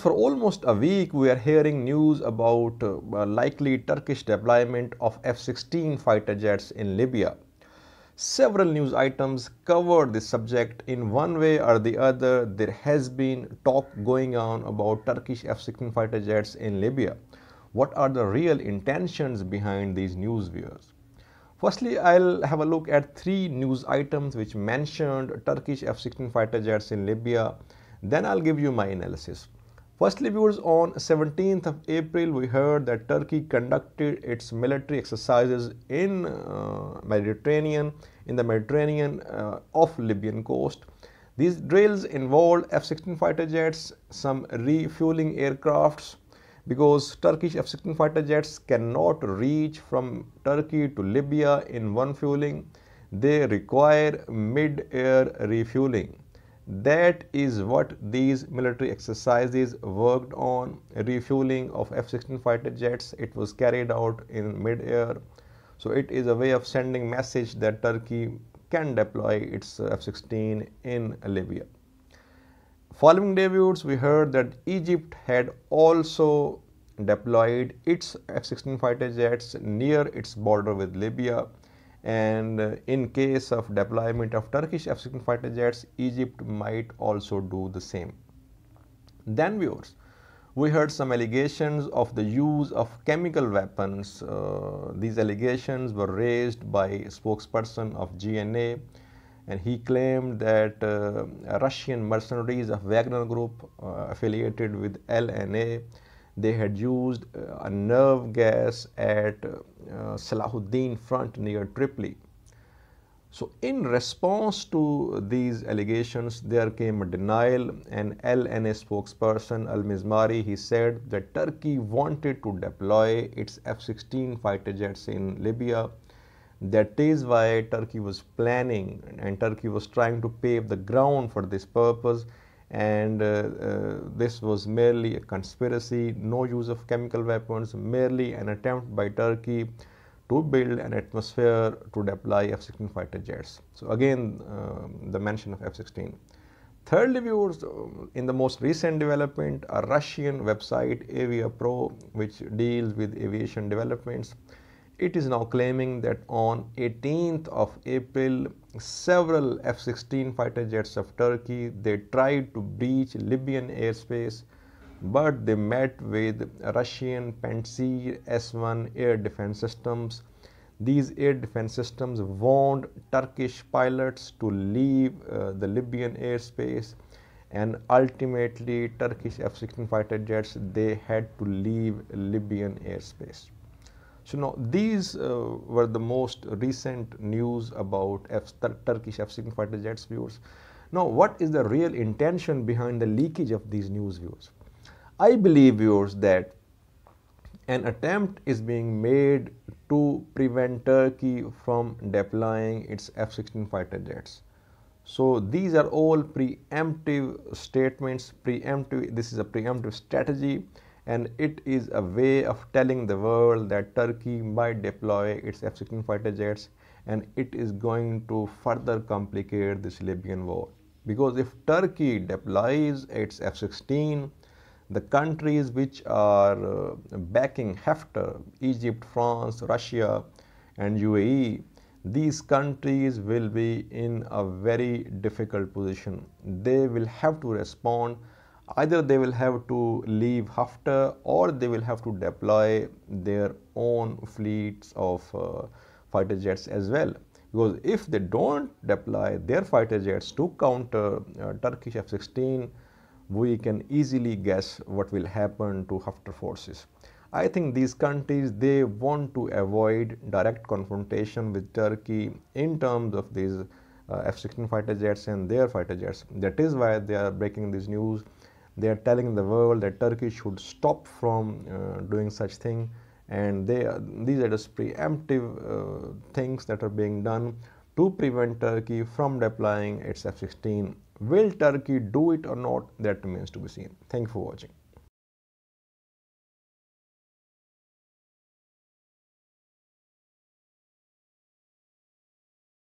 for almost a week we are hearing news about uh, likely Turkish deployment of F-16 fighter jets in Libya. Several news items cover this subject in one way or the other. There has been talk going on about Turkish F-16 fighter jets in Libya. What are the real intentions behind these news viewers? Firstly, I'll have a look at three news items which mentioned Turkish F-16 fighter jets in Libya then I'll give you my analysis. Firstly, viewers, on 17th of April, we heard that Turkey conducted its military exercises in uh, Mediterranean, in the Mediterranean uh, off Libyan coast. These drills involved F-16 fighter jets, some refueling aircrafts, because Turkish F-16 fighter jets cannot reach from Turkey to Libya in one fueling. They require mid-air refueling. That is what these military exercises worked on. Refueling of F-16 fighter jets, it was carried out in mid-air. So it is a way of sending message that Turkey can deploy its F-16 in Libya. Following debuts, we heard that Egypt had also deployed its F-16 fighter jets near its border with Libya and uh, in case of deployment of Turkish F-16 fighter jets, Egypt might also do the same. Then viewers, we heard some allegations of the use of chemical weapons. Uh, these allegations were raised by spokesperson of GNA and he claimed that uh, Russian mercenaries of Wagner Group uh, affiliated with LNA they had used uh, a nerve gas at uh, uh, Salahuddin front near Tripoli. So in response to these allegations, there came a denial and LNA spokesperson Al-Mizmari, he said that Turkey wanted to deploy its F-16 fighter jets in Libya. That is why Turkey was planning and Turkey was trying to pave the ground for this purpose and uh, uh, this was merely a conspiracy, no use of chemical weapons, merely an attempt by Turkey to build an atmosphere to deploy F-16 fighter jets. So again, um, the mention of F-16. Thirdly, viewers, um, in the most recent development, a Russian website, Avia Pro, which deals with aviation developments, it is now claiming that on 18th of April, several F-16 fighter jets of Turkey, they tried to breach Libyan airspace, but they met with Russian Pantsir S-1 air defense systems. These air defense systems warned Turkish pilots to leave uh, the Libyan airspace and ultimately Turkish F-16 fighter jets, they had to leave Libyan airspace. So now these uh, were the most recent news about F Turkish F-16 fighter jets viewers. Now what is the real intention behind the leakage of these news viewers? I believe viewers that an attempt is being made to prevent Turkey from deploying its F-16 fighter jets. So these are all preemptive statements, preemptive, this is a preemptive strategy and it is a way of telling the world that Turkey might deploy its F-16 fighter jets and it is going to further complicate this Libyan war. Because if Turkey deploys its F-16, the countries which are uh, backing Haftar, Egypt, France, Russia and UAE, these countries will be in a very difficult position. They will have to respond either they will have to leave Haftar or they will have to deploy their own fleets of uh, fighter jets as well. Because if they don't deploy their fighter jets to counter uh, Turkish F 16, we can easily guess what will happen to Haftar forces. I think these countries they want to avoid direct confrontation with Turkey in terms of these uh, F-16 fighter jets and their fighter jets. That is why they are breaking this news they are telling the world that Turkey should stop from uh, doing such thing and they are, uh, these are just preemptive uh, things that are being done to prevent Turkey from deploying its F-16. Will Turkey do it or not? That remains to be seen. Thank you for watching.